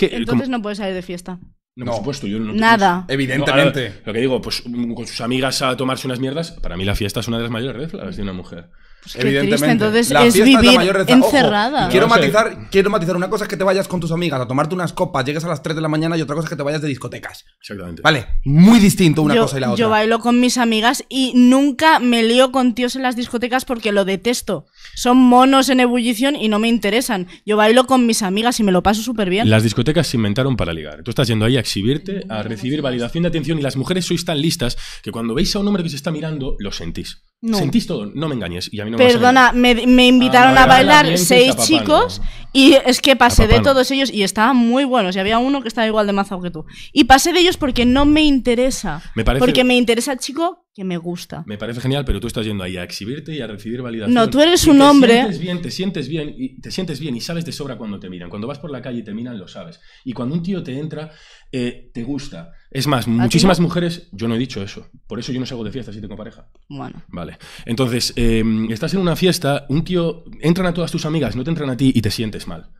Entonces no puedes salir de fiesta. No, por supuesto, yo no. Nada. Evidentemente. lo que digo, pues mm, con sus amigas a tomarse unas mierdas, para mí la fiesta es una de las mayores red de una mujer. Pues Evidentemente. entonces es mayor encerrada. quiero, matizar, quiero matizar una cosa es que te vayas con tus amigas a tomarte unas copas, llegues a las 3 de la mañana y otra cosa es que te vayas de discotecas. Exactamente. Vale, muy distinto una cosa y la otra. Yo bailo con mis amigas y nunca me lío con tíos en las discotecas porque lo detesto. Son monos en ebullición y no me interesan. Yo bailo con mis amigas y me lo paso súper bien. Las discotecas se inventaron para ligar. Tú estás yendo ahí a exhibirte, a recibir validación de atención y las mujeres sois tan listas que cuando veis a un hombre que se está mirando, lo sentís. No. Sentís no me engañes. Perdona, me, me, invitaron ah, a, bailar seis chicos y es que pasé de todos ellos y estaban muy buenos. Y había uno que estaba igual de mazao que tú. Y pasé de ellos porque no me interesa. Porque me interesa el chico que me gusta. Me parece genial, pero tú estás yendo ahí a exhibirte y a recibir validación. No, tú eres un hombre. bien, te sientes bien, y te sientes bien y sabes de sobra cuando te miran. Cuando vas por la calle y te miran, lo sabes. Y cuando un tío te entra, eh, te gusta. Es más, muchísimas mujeres, yo no he dicho eso. Por eso yo no salgo de fiesta si tengo pareja. Bueno. Vale. Entonces, eh, estás en una fiesta, un tío, entran a todas tus amigas, no te entran a ti y te sientes mal.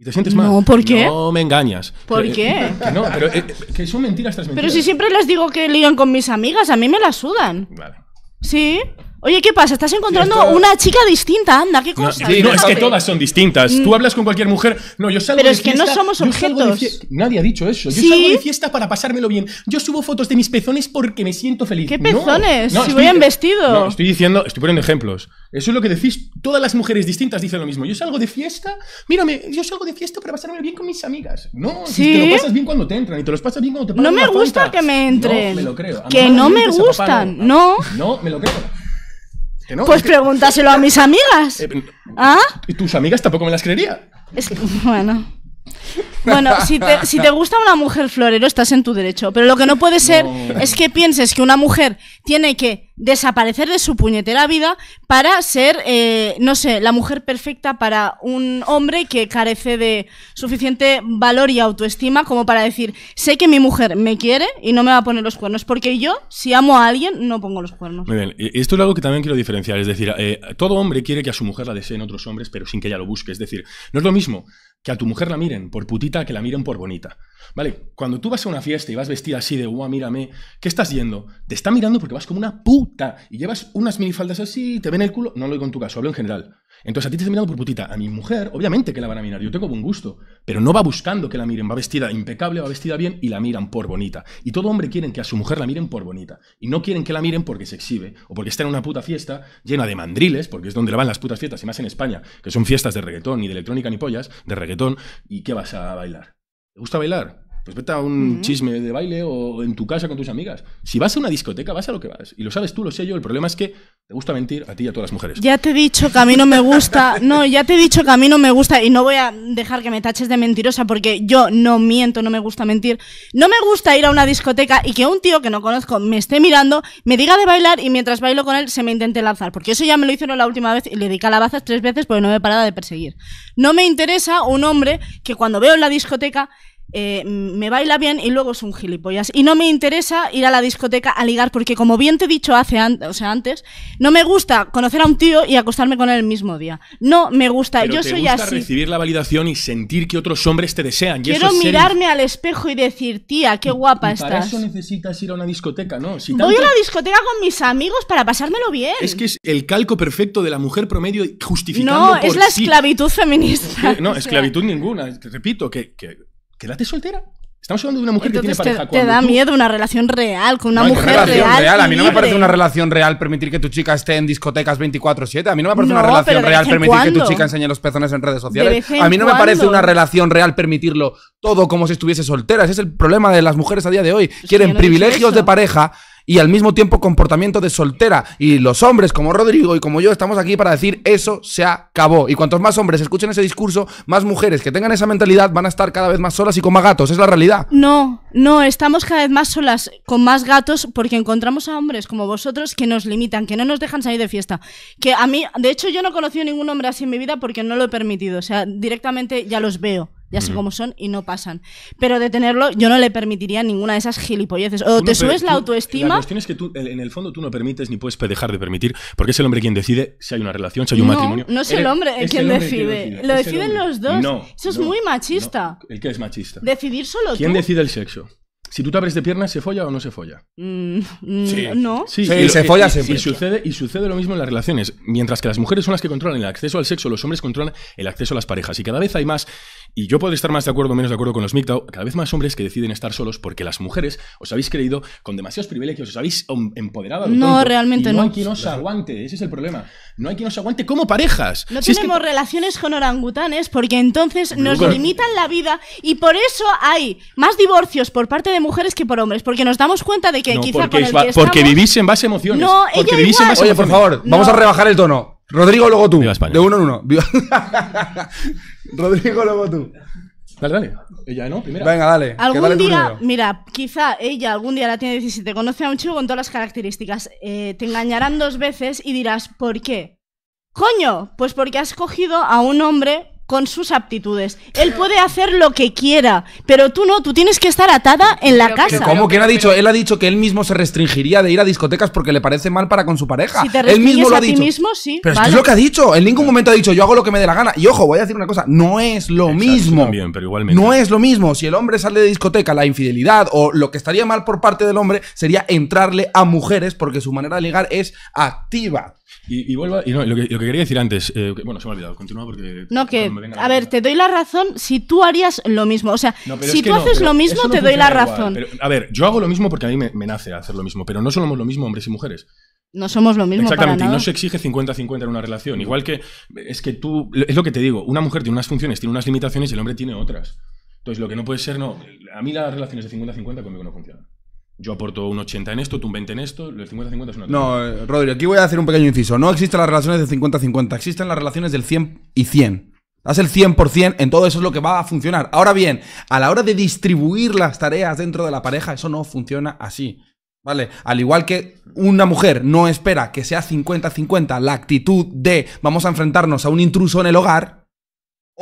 Y te sientes mal. No, ¿por qué? No me engañas. ¿Por eh, qué? Que no, pero eh, que son mentiras tras mentiras. Pero si siempre les digo que ligan con mis amigas, a mí me las sudan. Vale. ¿Sí? Oye, ¿qué pasa? Estás encontrando una chica distinta, anda, qué cosa. No, no es que todas son distintas. Mm. Tú hablas con cualquier mujer. No, yo salgo de fiesta Pero es que no somos objetos. Nadie ha dicho eso. Yo salgo de fiesta para pasármelo bien. Yo subo fotos de mis pezones porque me siento feliz. ¿Qué pezones? si voy en vestido. No, estoy diciendo, estoy poniendo ejemplos. Eso es lo que decís. Todas las mujeres distintas dicen lo mismo. Yo salgo de fiesta, mírame, yo salgo de fiesta para pasármelo bien con mis amigas. No, si te lo pasas bien cuando te entran y te lo pasas bien cuando te pasan. No me gusta que me entren. No me lo creo. que no me gustan. No. No me lo creo pues pregúntaselo a mis amigas. Eh, ¿Ah? ¿Y tus amigas tampoco me las creería? Es que, bueno. Bueno, si te, gusta una mujer florero, estás en tu derecho. Pero lo que no puede ser es que pienses que una mujer tiene que desaparecer de su puñetera vida para ser, eh, no sé, la mujer perfecta para un hombre que carece de suficiente valor y autoestima como para decir, sé que mi mujer me quiere y no me va a poner los cuernos, porque yo, si amo a alguien, no pongo los cuernos. Muy bien, y esto es algo que también quiero diferenciar, es decir, eh, todo hombre quiere que a su mujer la deseen otros hombres, pero sin que ella lo busque, es decir, no es lo mismo que a tu mujer la miren por putita, que la miren por bonita. ¿Vale? Cuando tú vas a una fiesta y vas vestida así de, guau, mírame, ¿qué estás yendo? Te está mirando porque vas como una puta y llevas unas minifaldas así, te ven el culo. No lo digo en tu caso, hablo en general. Entonces a ti te están mirando por putita. A mi mujer, obviamente que la van a mirar, yo tengo buen gusto, pero no va buscando que la miren, va vestida impecable, va vestida bien y la miran por bonita. Y todo hombre quiere que a su mujer la miren por bonita. Y no quieren que la miren porque se exhibe o porque está en una puta fiesta llena de mandriles, porque es donde le van las putas fiestas, y más en España, que son fiestas de reggaetón, ni de electrónica ni pollas, de reggaetón, y ¿qué vas a bailar? ¿Te gusta bailar? Pues vete a un chisme de baile o en tu casa con tus amigas. Si vas a una discoteca, vas a lo que vas. Y lo sabes tú, lo sé yo. El problema es que te gusta mentir a ti y a todas las mujeres. Ya te he dicho que a mí no me gusta. No, ya te he dicho que a mí no me gusta. Y no voy a dejar que me taches de mentirosa porque yo no miento, no me gusta mentir. No me gusta ir a una discoteca y que un tío que no conozco me esté mirando, me diga de bailar y mientras bailo con él se me intente lanzar. Porque eso ya me lo hicieron la última vez y le di calabazas tres veces porque no me parado de perseguir. No me interesa un hombre que cuando veo en la discoteca eh, me baila bien y luego es un gilipollas. Y no me interesa ir a la discoteca a ligar porque, como bien te he dicho hace o sea, antes, no me gusta conocer a un tío y acostarme con él el mismo día. No me gusta, yo te soy gusta así. recibir la validación y sentir que otros hombres te desean. Quiero mirarme al espejo y decir, tía, qué guapa y para eso necesitas ir a una discoteca, ¿no? Voy a la discoteca con mis amigos para pasármelo bien. Es que es el calco perfecto de la mujer promedio justificando No, es la esclavitud feminista. Eh, no, esclavitud ninguna. Repito, que quédate soltera. Estamos hablando de una mujer que tiene pareja. Te, da miedo una relación real con una mujer real. A mí no me parece una relación real permitir que tu chica esté en discotecas 24-7. A mí no me parece una relación real permitir que tu chica enseñe los pezones en redes sociales. A mí no me parece una relación real permitirlo todo como si estuviese soltera. Ese es el problema de las mujeres a día de hoy. Quieren privilegios de pareja y al mismo tiempo comportamiento de soltera. Y los hombres como Rodrigo y como yo estamos aquí para decir eso se acabó. Y cuantos más hombres escuchen ese discurso, más mujeres que tengan esa mentalidad van a estar cada vez más solas y con más gatos. Es la realidad. No, no, estamos cada vez más solas con más gatos porque encontramos a hombres como vosotros que nos limitan, que no nos dejan salir de fiesta. Que a mí, de hecho, yo no he conocido ningún hombre así en mi vida porque no lo he permitido. O sea, directamente ya los veo ya sé cómo son y no pasan. Pero detenerlo, yo no le permitiría ninguna de esas gilipolleces. O te subes la autoestima. La cuestión es que tú, en el fondo, tú no permites ni puedes dejar de permitir, porque es el hombre quien decide si hay una relación, si hay un matrimonio. No es el hombre el, quien, decide. Lo deciden los dos. Eso es muy machista. ¿El que es machista? Decidir solo ¿Quién decide el sexo? Si tú te abres de piernas, ¿se folla o no se folla? Mm, mm, no. Sí, y se folla siempre. sucede, y sucede lo mismo en las relaciones. Mientras que las mujeres son las que controlan el acceso al sexo, los hombres controlan el acceso a las parejas. Y cada vez hay más y yo puedo estar más de acuerdo o menos de acuerdo con los MGTOW, cada vez más hombres que deciden estar solos porque las mujeres os habéis creído con demasiados privilegios, os habéis empoderado. no, realmente no. No hay quien os aguante, ese es el problema. No hay quien os aguante como parejas. No tenemos relaciones con orangutanes porque entonces nos limitan la vida y por eso hay más divorcios por parte de mujeres que por hombres, porque nos damos cuenta de que quizá porque, vivís en base emociones. No, Oye, por favor, vamos a rebajar el tono. Rodrigo, luego tú. Viva De uno en uno. Rodrigo, luego tú. Dale, dale. Ella no, Venga, dale. Algún día, mira, quizá ella algún día la tiene 17, conoce a un chico con todas las características. Eh, te engañarán dos veces y dirás, ¿por qué? Coño, pues porque has cogido a un hombre con sus aptitudes. Él puede hacer lo que quiera, pero tú no, tú tienes que estar atada en la casa. ¿Cómo que ha dicho? Él ha dicho que él mismo se restringiría de ir a discotecas porque le parece mal para con su pareja. él mismo lo ha dicho. Mismo, sí, pero es, que lo que ha dicho. En ningún momento ha dicho yo hago lo que me dé la gana. Y ojo, voy a decir una cosa, no es lo mismo. También, pero igualmente. No es lo mismo. Si el hombre sale de discoteca, la infidelidad o lo que estaría mal por parte del hombre sería entrarle a mujeres porque su manera de ligar es activa. Y, vuelvo, y lo, que, quería decir antes, eh, bueno, se me ha olvidado, continúa porque... No, que a, ver, te doy la razón si tú harías lo mismo. O sea, si tú haces lo mismo, te doy la razón. a ver, yo hago lo mismo porque a mí me, nace hacer lo mismo, pero no somos lo mismo hombres y mujeres. No somos lo mismo. Exactamente, para nada. y no se exige 50-50 en una relación. Igual que es que tú, es lo que te digo, una mujer tiene unas funciones, tiene unas limitaciones y el hombre tiene otras. Entonces, lo que no puede ser, no. A mí las relaciones de 50-50 conmigo no funcionan. Yo aporto un 80 en esto, tú un 20 en esto, el 50-50 es una... No, eh, Rodrigo, aquí voy a hacer un pequeño inciso. No existen las relaciones de 50-50, existen las relaciones del 100 y 100. Das el 100% en todo eso es lo que va a funcionar. Ahora bien, a la hora de distribuir las tareas dentro de la pareja, eso no funciona así. ¿Vale? Al igual que una mujer no espera que sea 50-50 la actitud de vamos a enfrentarnos a un intruso en el hogar,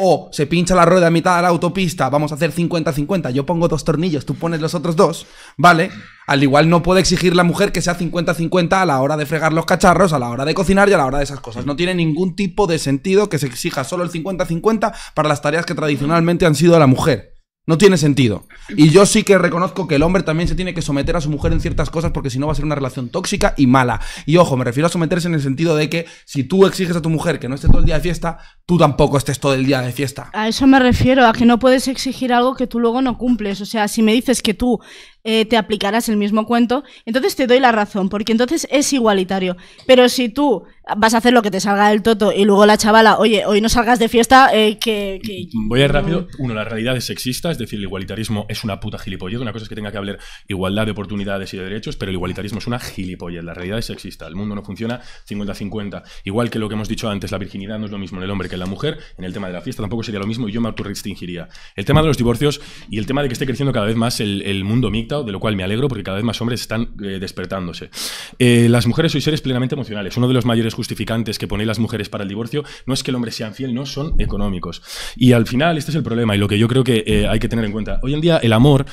o se pincha la rueda a mitad de la autopista, vamos a hacer 50-50, yo pongo dos tornillos, tú pones los otros dos, ¿vale? Al igual no puede exigir la mujer que sea 50-50 a la hora de fregar los cacharros, a la hora de cocinar y a la hora de esas cosas. No tiene ningún tipo de sentido que se exija solo el 50-50 para las tareas que tradicionalmente han sido la mujer. No tiene sentido. Y yo sí que reconozco que el hombre también se tiene que someter a su mujer en ciertas cosas porque si no va a ser una relación tóxica y mala. Y ojo, me refiero a someterse en el sentido de que si tú exiges a tu mujer que no esté todo el día de fiesta, tú tampoco estés todo el día de fiesta. A eso me refiero, a que no puedes exigir algo que tú luego no cumples. O sea, si me dices que tú eh, te aplicarás el mismo cuento, entonces te doy la razón, porque entonces es igualitario. Pero si tú vas a hacer lo que te salga del toto y luego la chavala, oye, hoy no salgas de fiesta, eh, que, Voy a ir rápido. Uno, la realidad es sexista, es decir, el igualitarismo es una puta gilipollez. Una cosa es que tenga que hablar igualdad de oportunidades y de derechos, pero el igualitarismo es una gilipollez. La realidad es sexista. El mundo no funciona 50-50. Igual que lo que hemos dicho antes, la virginidad no es lo mismo en el hombre que en la mujer. En el tema de la fiesta tampoco sería lo mismo y yo me autorrestringiría. El tema de los divorcios y el tema de que esté creciendo cada vez más el, mundo mixto, de lo cual me alegro porque cada vez más hombres están eh, despertándose. Eh, las mujeres son seres plenamente emocionales. Uno de los mayores justificantes que ponéis las mujeres para el divorcio no es que el hombre sea fiel, no, son económicos. Y al final, este es el problema y lo que yo creo que eh, hay que tener en cuenta. Hoy en día, el amor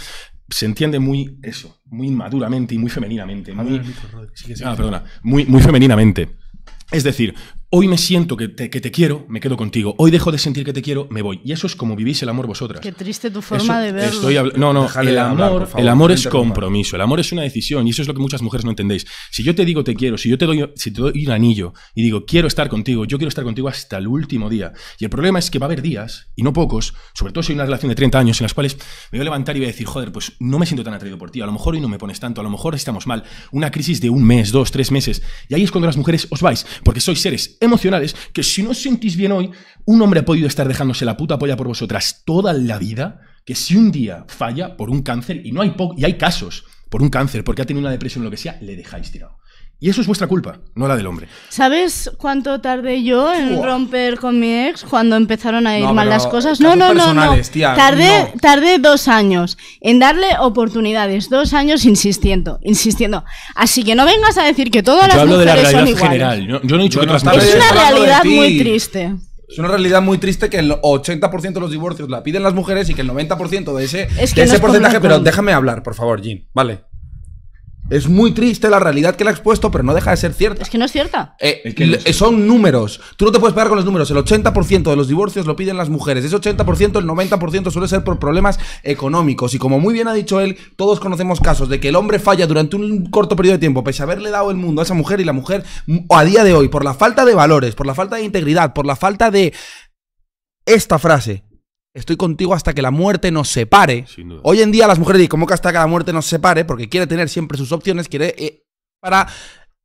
se entiende muy eso, muy inmaduramente y muy femeninamente. ah, perdona, muy, muy femeninamente. Es decir, Hoy me siento que te, quiero, me quedo contigo. Hoy dejo de sentir que te quiero, me voy. Y eso es como vivís el amor vosotras. Qué triste tu forma de verlo. no, no, el amor, es compromiso, el amor es una decisión y eso es lo que muchas mujeres no entendéis. Si yo te digo te quiero, si yo te doy, si te doy un anillo y digo quiero estar contigo, yo quiero estar contigo hasta el último día. Y el problema es que va a haber días, y no pocos, sobre todo si hay una relación de 30 años en las cuales me voy a levantar y voy a decir, joder, pues no me siento tan atraído por ti, a lo mejor hoy no me pones tanto, a lo mejor estamos mal. Una crisis de un mes, dos, tres meses. Y ahí es cuando las mujeres os vais, porque sois seres emocionales que si no os sentís bien hoy, un hombre ha podido estar dejándose la puta polla por vosotras toda la vida, que si un día falla por un cáncer, y, no hay, y hay casos por un cáncer, porque ha tenido una depresión o lo que sea, le dejáis tirado. Y eso es vuestra culpa, no la del hombre. ¿Sabes cuánto tardé yo en romper con mi ex cuando empezaron a ir mal las cosas? No, no, no, no. tardé, tardé dos años en darle oportunidades, dos años insistiendo, insistiendo. Así que no vengas a decir que todas las mujeres de la son iguales. General. Yo, no he dicho que no mujeres… Es una realidad muy triste. Es una realidad muy triste que el 80% de los divorcios la piden las mujeres y que el 90% de ese, es que de ese porcentaje. Pero déjame hablar, por favor, Jean. Vale. Es muy triste la realidad que le ha expuesto, pero no deja de ser cierta. Es que no es cierta. Eh, son números. Tú no te puedes pegar con los números. El 80% de los divorcios lo piden las mujeres. Ese 80%, el 90% suele ser por problemas económicos. Y como muy bien ha dicho él, todos conocemos casos de que el hombre falla durante un corto periodo de tiempo, pese a haberle dado el mundo a esa mujer y la mujer, a día de hoy, por la falta de valores, por la falta de integridad, por la falta de esta frase, estoy contigo hasta que la muerte nos separe. Hoy en día las mujeres dicen, ¿cómo que hasta que la muerte nos separe? Porque quiere tener siempre sus opciones, quiere... Eh, para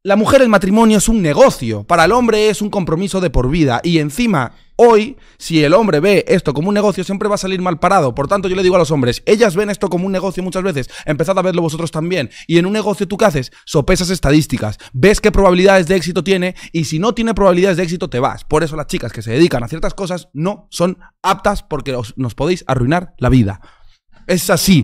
la mujer el matrimonio es un negocio, para el hombre es un compromiso de por vida y encima Hoy, si el hombre ve esto como un negocio, siempre va a salir mal parado. Por tanto, yo le digo a los hombres, ellas ven esto como un negocio muchas veces, empezad a verlo vosotros también. Y en un negocio tú qué haces? Sopesas estadísticas, ves qué probabilidades de éxito tiene y si no tiene probabilidades de éxito te vas. Por eso las chicas que se dedican a ciertas cosas no son aptas porque nos podéis arruinar la vida. Es así.